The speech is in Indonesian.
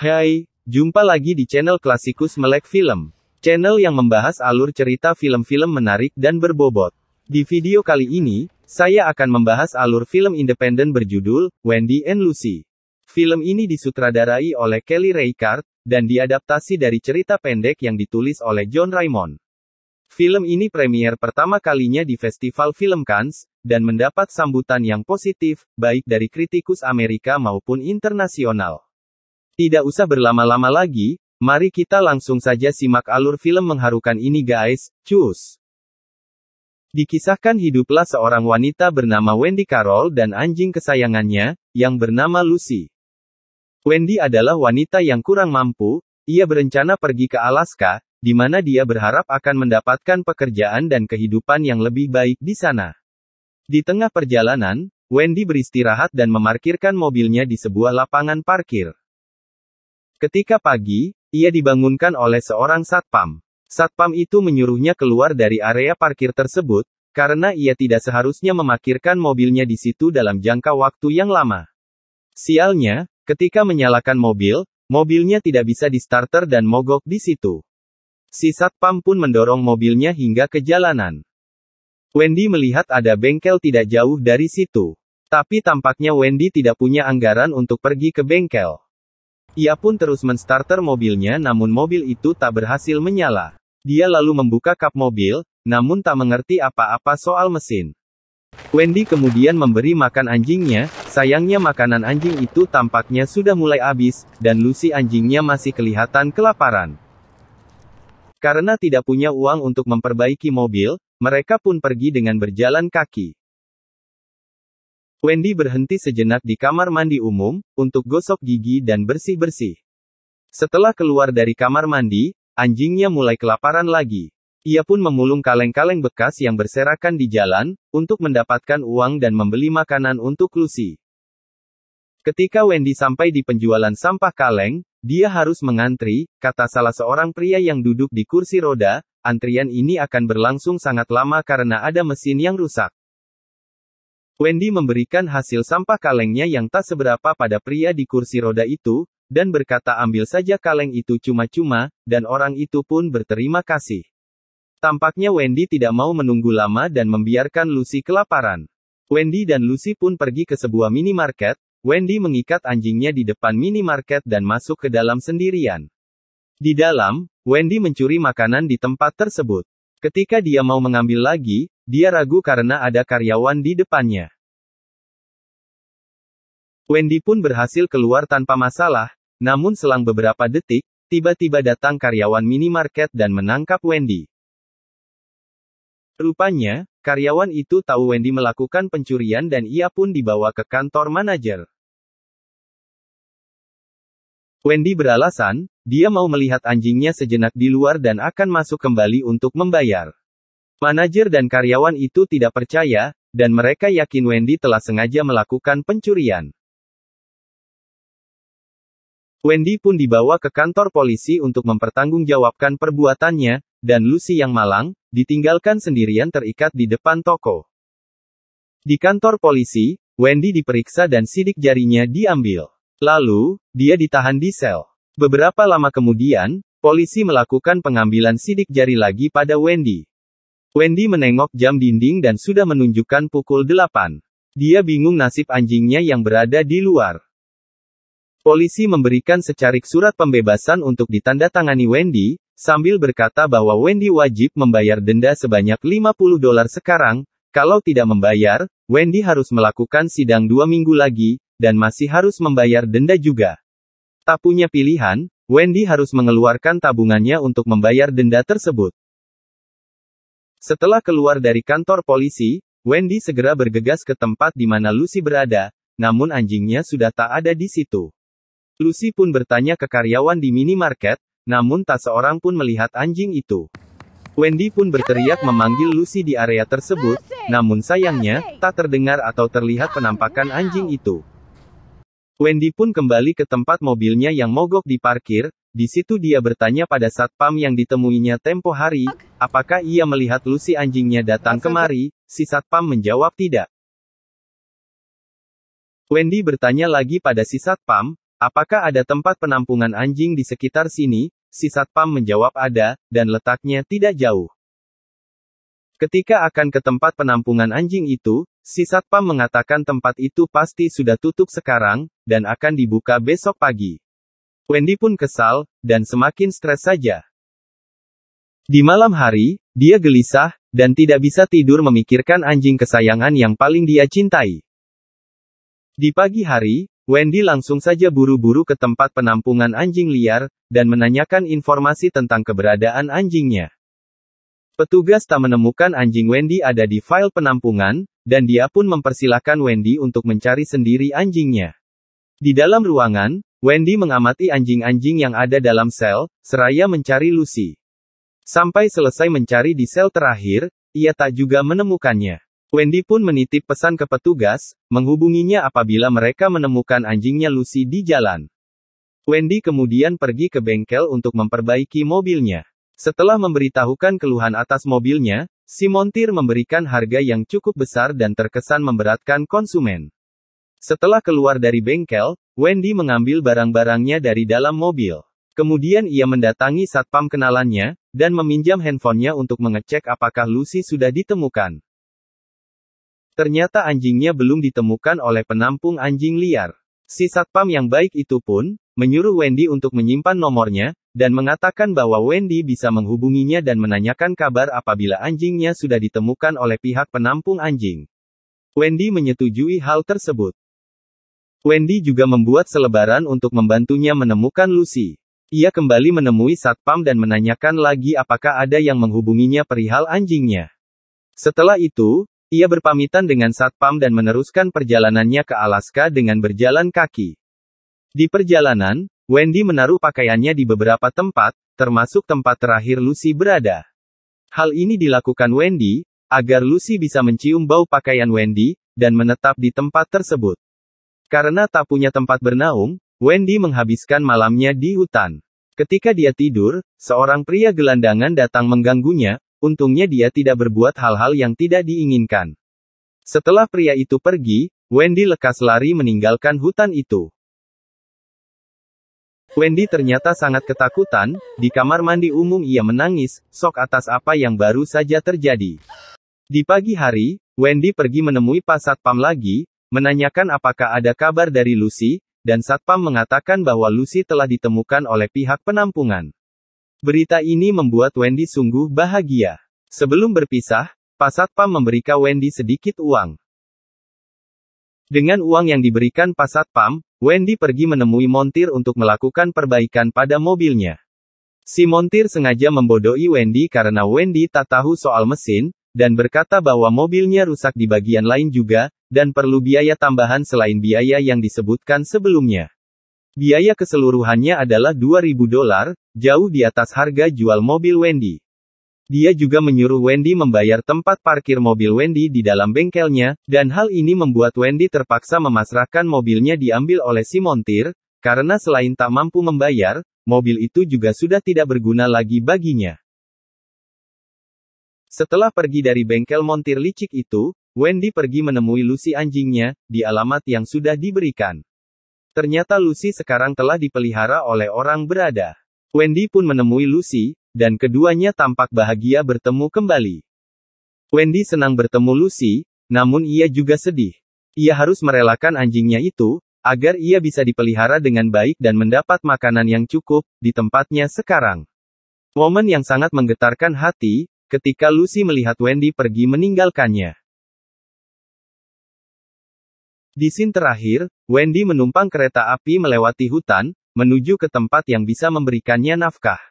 Hai, jumpa lagi di channel Klasikus Melek Film. Channel yang membahas alur cerita film-film menarik dan berbobot. Di video kali ini, saya akan membahas alur film independen berjudul Wendy and Lucy. Film ini disutradarai oleh Kelly Reichardt dan diadaptasi dari cerita pendek yang ditulis oleh John Raymond. Film ini premier pertama kalinya di Festival Film Cannes dan mendapat sambutan yang positif baik dari kritikus Amerika maupun internasional. Tidak usah berlama-lama lagi, mari kita langsung saja simak alur film mengharukan ini guys, cus. Dikisahkan hiduplah seorang wanita bernama Wendy Carroll dan anjing kesayangannya, yang bernama Lucy. Wendy adalah wanita yang kurang mampu, ia berencana pergi ke Alaska, di mana dia berharap akan mendapatkan pekerjaan dan kehidupan yang lebih baik di sana. Di tengah perjalanan, Wendy beristirahat dan memarkirkan mobilnya di sebuah lapangan parkir. Ketika pagi, ia dibangunkan oleh seorang satpam. Satpam itu menyuruhnya keluar dari area parkir tersebut, karena ia tidak seharusnya memarkirkan mobilnya di situ dalam jangka waktu yang lama. Sialnya, ketika menyalakan mobil, mobilnya tidak bisa di starter dan mogok di situ. Si satpam pun mendorong mobilnya hingga ke jalanan. Wendy melihat ada bengkel tidak jauh dari situ. Tapi tampaknya Wendy tidak punya anggaran untuk pergi ke bengkel. Ia pun terus menstarter mobilnya namun mobil itu tak berhasil menyala. Dia lalu membuka kap mobil, namun tak mengerti apa-apa soal mesin. Wendy kemudian memberi makan anjingnya, sayangnya makanan anjing itu tampaknya sudah mulai habis, dan Lucy anjingnya masih kelihatan kelaparan. Karena tidak punya uang untuk memperbaiki mobil, mereka pun pergi dengan berjalan kaki. Wendy berhenti sejenak di kamar mandi umum, untuk gosok gigi dan bersih-bersih. Setelah keluar dari kamar mandi, anjingnya mulai kelaparan lagi. Ia pun memulung kaleng-kaleng bekas yang berserakan di jalan, untuk mendapatkan uang dan membeli makanan untuk Lucy. Ketika Wendy sampai di penjualan sampah kaleng, dia harus mengantri, kata salah seorang pria yang duduk di kursi roda, antrian ini akan berlangsung sangat lama karena ada mesin yang rusak. Wendy memberikan hasil sampah kalengnya yang tak seberapa pada pria di kursi roda itu, dan berkata ambil saja kaleng itu cuma-cuma, dan orang itu pun berterima kasih. Tampaknya Wendy tidak mau menunggu lama dan membiarkan Lucy kelaparan. Wendy dan Lucy pun pergi ke sebuah minimarket, Wendy mengikat anjingnya di depan minimarket dan masuk ke dalam sendirian. Di dalam, Wendy mencuri makanan di tempat tersebut. Ketika dia mau mengambil lagi, dia ragu karena ada karyawan di depannya. Wendy pun berhasil keluar tanpa masalah, namun selang beberapa detik, tiba-tiba datang karyawan minimarket dan menangkap Wendy. Rupanya, karyawan itu tahu Wendy melakukan pencurian dan ia pun dibawa ke kantor manajer. Wendy beralasan, dia mau melihat anjingnya sejenak di luar dan akan masuk kembali untuk membayar. Manajer dan karyawan itu tidak percaya, dan mereka yakin Wendy telah sengaja melakukan pencurian. Wendy pun dibawa ke kantor polisi untuk mempertanggungjawabkan perbuatannya, dan Lucy yang malang, ditinggalkan sendirian terikat di depan toko. Di kantor polisi, Wendy diperiksa dan sidik jarinya diambil. Lalu, dia ditahan di sel. Beberapa lama kemudian, polisi melakukan pengambilan sidik jari lagi pada Wendy. Wendy menengok jam dinding dan sudah menunjukkan pukul 8. Dia bingung nasib anjingnya yang berada di luar. Polisi memberikan secarik surat pembebasan untuk ditandatangani Wendy, sambil berkata bahwa Wendy wajib membayar denda sebanyak 50 dolar sekarang, kalau tidak membayar, Wendy harus melakukan sidang dua minggu lagi, dan masih harus membayar denda juga. Tak punya pilihan, Wendy harus mengeluarkan tabungannya untuk membayar denda tersebut. Setelah keluar dari kantor polisi, Wendy segera bergegas ke tempat di mana Lucy berada, namun anjingnya sudah tak ada di situ. Lucy pun bertanya ke karyawan di minimarket, namun tak seorang pun melihat anjing itu. Wendy pun berteriak memanggil Lucy di area tersebut, namun sayangnya, tak terdengar atau terlihat penampakan anjing itu. Wendy pun kembali ke tempat mobilnya yang mogok di parkir, di situ dia bertanya pada satpam yang ditemuinya tempo hari, apakah ia melihat Lucy anjingnya datang kemari, si satpam menjawab tidak. Wendy bertanya lagi pada si satpam, apakah ada tempat penampungan anjing di sekitar sini, si satpam menjawab ada, dan letaknya tidak jauh. Ketika akan ke tempat penampungan anjing itu, Si satpam mengatakan tempat itu pasti sudah tutup sekarang, dan akan dibuka besok pagi. Wendy pun kesal, dan semakin stres saja. Di malam hari, dia gelisah, dan tidak bisa tidur memikirkan anjing kesayangan yang paling dia cintai. Di pagi hari, Wendy langsung saja buru-buru ke tempat penampungan anjing liar, dan menanyakan informasi tentang keberadaan anjingnya. Petugas tak menemukan anjing Wendy ada di file penampungan, dan dia pun mempersilahkan Wendy untuk mencari sendiri anjingnya. Di dalam ruangan, Wendy mengamati anjing-anjing yang ada dalam sel, seraya mencari Lucy. Sampai selesai mencari di sel terakhir, ia tak juga menemukannya. Wendy pun menitip pesan ke petugas, menghubunginya apabila mereka menemukan anjingnya Lucy di jalan. Wendy kemudian pergi ke bengkel untuk memperbaiki mobilnya. Setelah memberitahukan keluhan atas mobilnya, si montir memberikan harga yang cukup besar dan terkesan memberatkan konsumen. Setelah keluar dari bengkel, Wendy mengambil barang-barangnya dari dalam mobil. Kemudian ia mendatangi satpam kenalannya, dan meminjam handphonenya untuk mengecek apakah Lucy sudah ditemukan. Ternyata anjingnya belum ditemukan oleh penampung anjing liar. Si satpam yang baik itu pun menyuruh Wendy untuk menyimpan nomornya, dan mengatakan bahwa Wendy bisa menghubunginya dan menanyakan kabar apabila anjingnya sudah ditemukan oleh pihak penampung anjing. Wendy menyetujui hal tersebut. Wendy juga membuat selebaran untuk membantunya menemukan Lucy. Ia kembali menemui satpam dan menanyakan lagi apakah ada yang menghubunginya perihal anjingnya. Setelah itu, ia berpamitan dengan satpam dan meneruskan perjalanannya ke Alaska dengan berjalan kaki. Di perjalanan, Wendy menaruh pakaiannya di beberapa tempat, termasuk tempat terakhir Lucy berada. Hal ini dilakukan Wendy, agar Lucy bisa mencium bau pakaian Wendy, dan menetap di tempat tersebut. Karena tak punya tempat bernaung, Wendy menghabiskan malamnya di hutan. Ketika dia tidur, seorang pria gelandangan datang mengganggunya, untungnya dia tidak berbuat hal-hal yang tidak diinginkan. Setelah pria itu pergi, Wendy lekas lari meninggalkan hutan itu. Wendy ternyata sangat ketakutan, di kamar mandi umum ia menangis, sok atas apa yang baru saja terjadi. Di pagi hari, Wendy pergi menemui Pak Satpam lagi, menanyakan apakah ada kabar dari Lucy, dan Satpam mengatakan bahwa Lucy telah ditemukan oleh pihak penampungan. Berita ini membuat Wendy sungguh bahagia. Sebelum berpisah, Pak Satpam memberikan Wendy sedikit uang. Dengan uang yang diberikan Pak Satpam, Wendy pergi menemui montir untuk melakukan perbaikan pada mobilnya. Si montir sengaja membodohi Wendy karena Wendy tak tahu soal mesin, dan berkata bahwa mobilnya rusak di bagian lain juga, dan perlu biaya tambahan selain biaya yang disebutkan sebelumnya. Biaya keseluruhannya adalah 2000 dolar, jauh di atas harga jual mobil Wendy. Dia juga menyuruh Wendy membayar tempat parkir mobil Wendy di dalam bengkelnya, dan hal ini membuat Wendy terpaksa memasrahkan mobilnya diambil oleh si montir, karena selain tak mampu membayar, mobil itu juga sudah tidak berguna lagi baginya. Setelah pergi dari bengkel montir licik itu, Wendy pergi menemui Lucy anjingnya, di alamat yang sudah diberikan. Ternyata Lucy sekarang telah dipelihara oleh orang berada. Wendy pun menemui Lucy, dan keduanya tampak bahagia bertemu kembali. Wendy senang bertemu Lucy, namun ia juga sedih. Ia harus merelakan anjingnya itu, agar ia bisa dipelihara dengan baik dan mendapat makanan yang cukup, di tempatnya sekarang. Momen yang sangat menggetarkan hati, ketika Lucy melihat Wendy pergi meninggalkannya. Di scene terakhir, Wendy menumpang kereta api melewati hutan, menuju ke tempat yang bisa memberikannya nafkah.